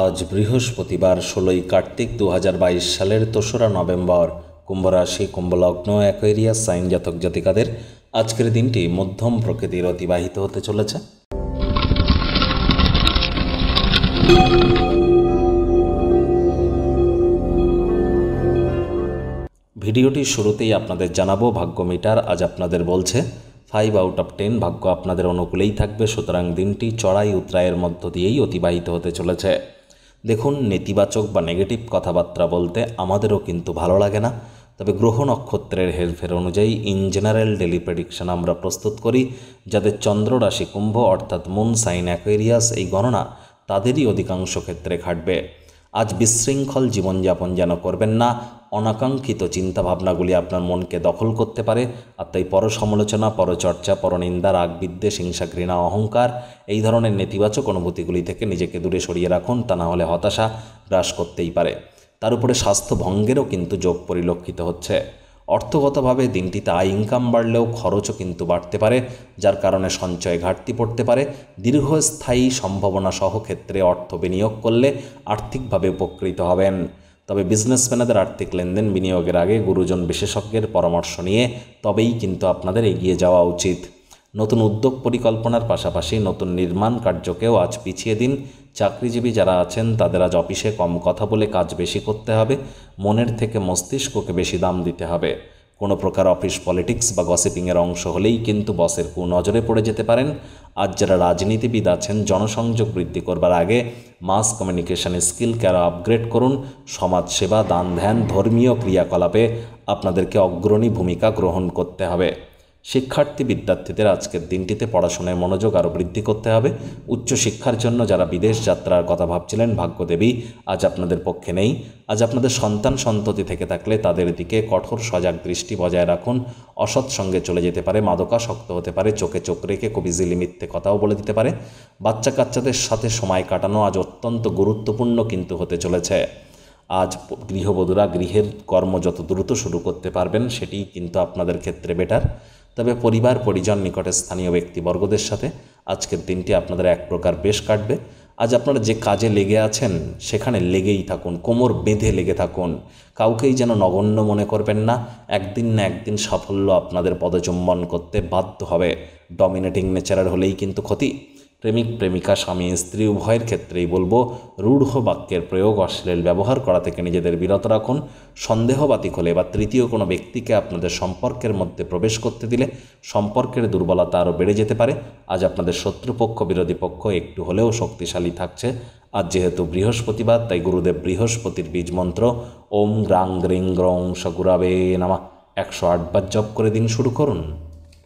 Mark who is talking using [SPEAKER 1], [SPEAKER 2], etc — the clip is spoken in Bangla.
[SPEAKER 1] আজ বৃহস্পতিবার ষোলোই কার্তিক দু সালের দোসরা নভেম্বর কুম্ভরাশি কুম্ভলগ্ন অ্যাকোয়েরিয়া সাইন জাতক জাতিকাদের আজকের দিনটি মধ্যম প্রকৃতির অতিবাহিত হতে চলেছে ভিডিওটি শুরুতেই আপনাদের জানাবো ভাগ্য মিটার আজ আপনাদের বলছে ফাইভ আউট অফ টেন ভাগ্য আপনাদের অনুকূলেই থাকবে সুতরাং দিনটি চড়াই উতরায়ের মধ্য দিয়েই অতিবাহিত হতে চলেছে দেখুন নেতিবাচক বা নেগেটিভ কথাবার্তা বলতে আমাদেরও কিন্তু ভালো লাগে না তবে গ্রহ নক্ষত্রের হেরফের অনুযায়ী ইন জেনারেল ডেলি প্রেডিকশন আমরা প্রস্তুত করি যাদের চন্দ্র রাশি কুম্ভ অর্থাৎ মুন সাইন অ্যাকোয়েরিয়াস এই গণনা তাদেরই অধিকাংশ ক্ষেত্রে খাটবে আজ বিশৃঙ্খল জীবনযাপন যেন করবেন না অনাকাঙ্ক্ষিত চিন্তাভাবনাগুলি আপনার মনকে দখল করতে পারে আর তাই পরসমালোচনা পরচর্চা পরনিন্দা রাগ বিদ্বেষ হিংসা ঘৃণা অহংকার এই ধরনের নেতিবাচক অনুভূতিগুলি থেকে নিজেকে দূরে সরিয়ে রাখুন তা না হলে হতাশা গ্রাস করতেই পারে তার উপরে স্বাস্থ্য ভঙ্গেরও কিন্তু যোগ পরিলক্ষিত হচ্ছে অর্থগতভাবে দিনটিতে আয় ইনকাম বাড়লেও খরচও কিন্তু বাড়তে পারে যার কারণে সঞ্চয় ঘাটতি পড়তে পারে দীর্ঘস্থায়ী সম্ভাবনা সহ ক্ষেত্রে অর্থ বিনিয়োগ করলে আর্থিকভাবে উপকৃত হবেন তবে বিজনেসম্যানদের আর্থিক লেনদেন বিনিয়োগের আগে গুরুজন বিশেষজ্ঞের পরামর্শ নিয়ে তবেই কিন্তু আপনাদের এগিয়ে যাওয়া উচিত নতুন উদ্যোগ পরিকল্পনার পাশাপাশি নতুন নির্মাণ কার্যকেও আজ পিছিয়ে দিন চাকরিজীবী যারা আছেন তাদের আজ অফিসে কম কথা বলে কাজ বেশি করতে হবে মনের থেকে মস্তিষ্ককে বেশি দাম দিতে হবে কোনো প্রকার অফিস পলিটিক্স বা গসিপিংয়ের অংশ হলেই কিন্তু বসের কু নজরে পড়ে যেতে পারেন আজ যারা রাজনীতিবিদ আছেন জনসংযোগ বৃদ্ধি করবার আগে মাস কমিউনিকেশন স্কিলকে আরও আপগ্রেড করুন সমাজসেবা দান ধ্যান ধর্মীয় ক্রিয়াকলাপে আপনাদেরকে অগ্রণী ভূমিকা গ্রহণ করতে হবে শিক্ষার্থী বিদ্যার্থীদের আজকের দিনটিতে পড়াশোনায় মনোযোগ আরও বৃদ্ধি করতে হবে উচ্চশিক্ষার জন্য যারা বিদেশ যাত্রার কথা ভাবছিলেন ভাগ্যদেবী আজ আপনাদের পক্ষে নেই আজ আপনাদের সন্তান সন্ততি থেকে থাকলে তাদের দিকে কঠোর সজাগ দৃষ্টি বজায় রাখুন অসৎ সঙ্গে চলে যেতে পারে মাদকা শক্ত হতে পারে চোখে চোখ রেখে খুব ইজিলি মিথ্যে কথাও বলে দিতে পারে বাচ্চা কাচ্চাদের সাথে সময় কাটানো আজ অত্যন্ত গুরুত্বপূর্ণ কিন্তু হতে চলেছে আজ গৃহবধূরা গৃহের কর্ম যত দ্রুত শুরু করতে পারবেন সেটি কিন্তু আপনাদের ক্ষেত্রে বেটার তবে পরিবার পরিজন নিকটে স্থানীয় ব্যক্তিবর্গদের সাথে আজকের দিনটি আপনাদের এক প্রকার বেশ কাটবে আজ আপনারা যে কাজে লেগে আছেন সেখানে লেগেই থাকুন কোমর বেঁধে লেগে থাকুন কাউকেই যেন নগণ্য মনে করবেন না একদিন না একদিন সাফল্য আপনাদের পদচুম্বন করতে বাধ্য হবে ডমিনেটিং নেচারের হলেই কিন্তু ক্ষতি প্রেমিক প্রেমিকা স্বামী স্ত্রী উভয়ের ক্ষেত্রেই বলবো রূঢ় বাক্যের প্রয়োগ অশ্লীল ব্যবহার করা থেকে নিজেদের বিরত রাখুন সন্দেহবাতিক হলে বা তৃতীয় কোনো ব্যক্তিকে আপনাদের সম্পর্কের মধ্যে প্রবেশ করতে দিলে সম্পর্কের দুর্বলতা আরও বেড়ে যেতে পারে আজ আপনাদের শত্রুপক্ষ বিরোধী পক্ষ একটু হলেও শক্তিশালী থাকছে আজ যেহেতু বৃহস্পতিবার তাই গুরুদেব বৃহস্পতির বীজ মন্ত্র ওম গ্রাং গ্রিং গ্রং সগুরাবে নামা একশো আটবার জপ করে দিন শুরু করুন